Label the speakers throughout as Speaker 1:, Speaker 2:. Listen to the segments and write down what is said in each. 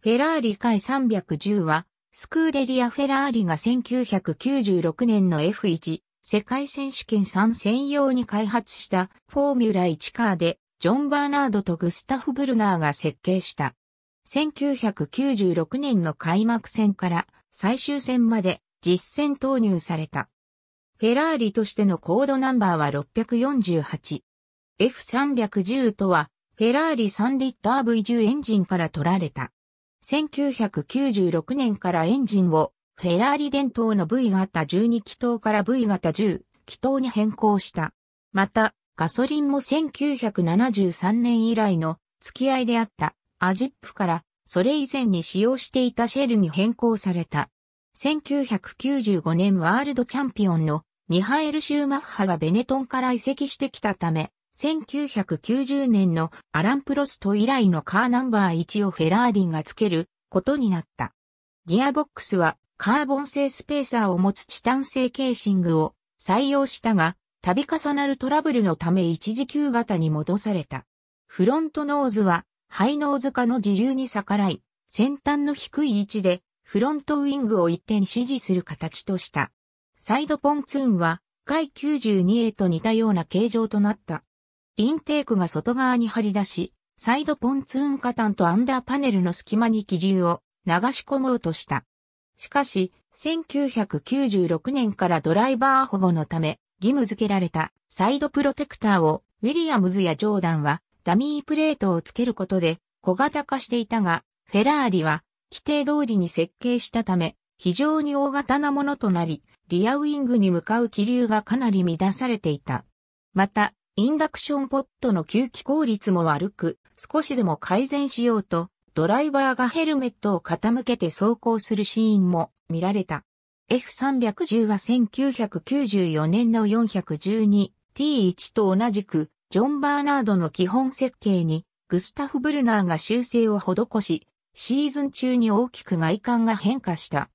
Speaker 1: フェラーリ回310は、スクーデリア・フェラーリが1996年の F1 世界選手権3専用に開発したフォーミュラ1カーで、ジョン・バーナードとグスタフ・ブルナーが設計した。1996年の開幕戦から最終戦まで実戦投入された。フェラーリとしてのコードナンバーは648。F310 とは、フェラーリ3リッター V10 エンジンから取られた。1996年からエンジンをフェラーリ伝統の V 型12気筒から V 型10気筒に変更した。また、ガソリンも1973年以来の付き合いであったアジップからそれ以前に使用していたシェルに変更された。1995年ワールドチャンピオンのミハエル・シューマッハがベネトンから移籍してきたため、1990年のアラン・プロスト以来のカーナンバー1をフェラーリがつけることになった。ギアボックスはカーボン製スペーサーを持つチタン製ケーシングを採用したが、度重なるトラブルのため一時旧型に戻された。フロントノーズはハイノーズ化の自流に逆らい、先端の低い位置でフロントウィングを一点支持する形とした。サイドポンツーンは、回92へと似たような形状となった。インテークが外側に張り出し、サイドポンツーンカタンとアンダーパネルの隙間に機銃を流し込もうとした。しかし、1996年からドライバー保護のため義務付けられたサイドプロテクターをウィリアムズやジョーダンはダミープレートをつけることで小型化していたが、フェラーリは規定通りに設計したため非常に大型なものとなり、リアウィングに向かう気流がかなり乱されていた。また、インダクションポットの吸気効率も悪く、少しでも改善しようと、ドライバーがヘルメットを傾けて走行するシーンも見られた。F310 は1994年の 412T1 と同じく、ジョン・バーナードの基本設計に、グスタフ・ブルナーが修正を施し、シーズン中に大きく外観が変化した。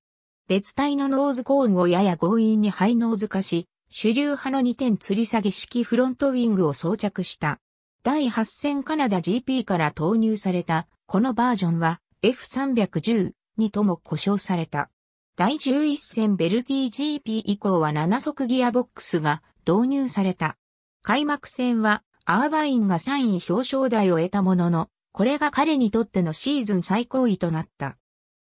Speaker 1: 別体のノーズコーンをやや強引にハイノーズ化し、主流派の2点吊り下げ式フロントウィングを装着した。第8戦カナダ GP から投入された、このバージョンは F310 にとも故障された。第11戦ベルギー GP 以降は7速ギアボックスが導入された。開幕戦はアーバインが3位表彰台を得たものの、これが彼にとってのシーズン最高位となった。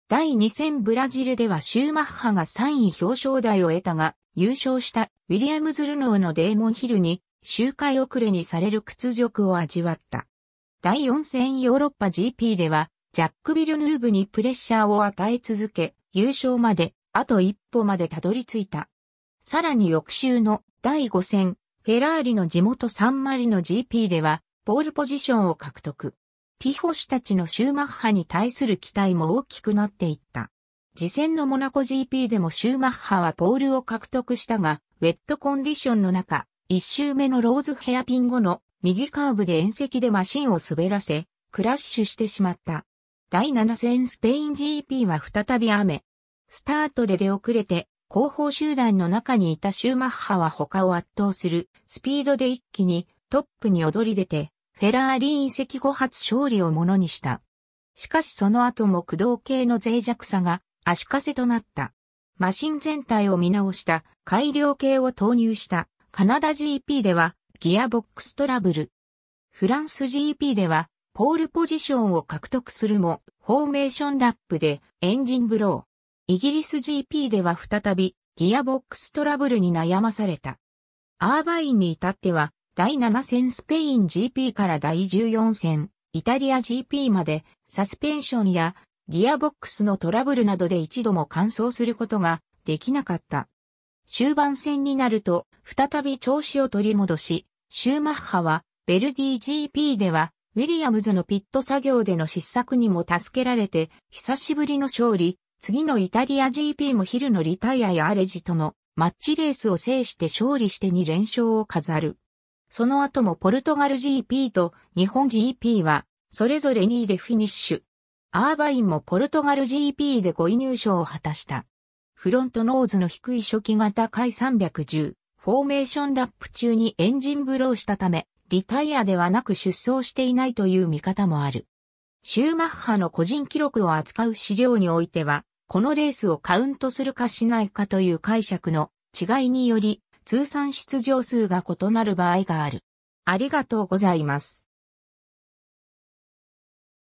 Speaker 1: 第2戦ブラジルではシューマッハが3位表彰台を得たが、優勝したウィリアムズ・ルノーのデーモン・ヒルに周回遅れにされる屈辱を味わった。第4戦ヨーロッパ GP では、ジャック・ビルヌーブにプレッシャーを与え続け、優勝まで、あと一歩までたどり着いた。さらに翌週の第5戦、フェラーリの地元サンマリの GP では、ポールポジションを獲得。ティフォシたちのシューマッハに対する期待も大きくなっていった。次戦のモナコ GP でもシューマッハはポールを獲得したが、ウェットコンディションの中、一周目のローズヘアピン後の右カーブで遠赤でマシンを滑らせ、クラッシュしてしまった。第7戦スペイン GP は再び雨。スタートで出遅れて、後方集団の中にいたシューマッハは他を圧倒するスピードで一気にトップに躍り出て、フェラーリ隕石後発勝利をものにした。しかしその後も駆動系の脆弱さが足かせとなった。マシン全体を見直した改良系を投入したカナダ GP ではギアボックストラブル。フランス GP ではポールポジションを獲得するもフォーメーションラップでエンジンブロー。イギリス GP では再びギアボックストラブルに悩まされた。アーバインに至っては第7戦スペイン GP から第14戦イタリア GP までサスペンションやギアボックスのトラブルなどで一度も完走することができなかった。終盤戦になると、再び調子を取り戻し、シューマッハは、ベルディ GP では、ウィリアムズのピット作業での失策にも助けられて、久しぶりの勝利、次のイタリア GP もヒルのリタイアやアレジとのマッチレースを制して勝利して2連勝を飾る。その後もポルトガル GP と日本 GP は、それぞれ2位でフィニッシュ。アーバインもポルトガル GP で5位入賞を果たした。フロントノーズの低い初期型回310、フォーメーションラップ中にエンジンブローしたため、リタイアではなく出走していないという見方もある。シューマッハの個人記録を扱う資料においては、このレースをカウントするかしないかという解釈の違いにより、通算出場数が異なる場合がある。ありがとうございます。